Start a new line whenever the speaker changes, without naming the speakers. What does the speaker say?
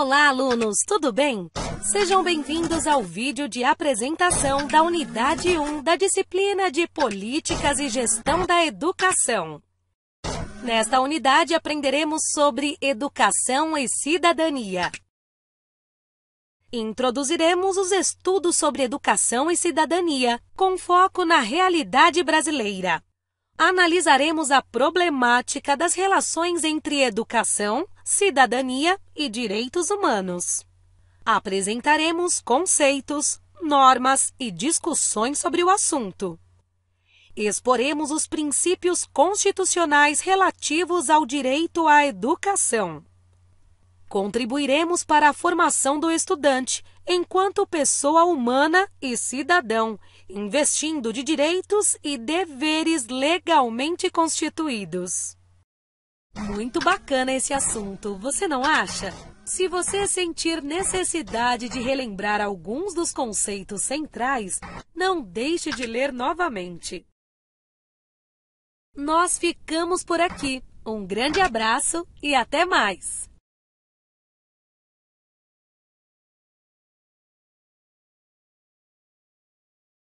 Olá, alunos, tudo bem? Sejam bem-vindos ao vídeo de apresentação da Unidade 1 da disciplina de Políticas e Gestão da Educação. Nesta unidade, aprenderemos sobre educação e cidadania. Introduziremos os estudos sobre educação e cidadania, com foco na realidade brasileira. Analisaremos a problemática das relações entre educação, cidadania e direitos humanos. Apresentaremos conceitos, normas e discussões sobre o assunto. Exporemos os princípios constitucionais relativos ao direito à educação. Contribuiremos para a formação do estudante enquanto pessoa humana e cidadão, investindo de direitos e deveres legalmente constituídos. Muito bacana esse assunto, você não acha? Se você sentir necessidade de relembrar alguns dos conceitos centrais, não deixe de ler novamente. Nós ficamos por aqui. Um grande abraço e até mais!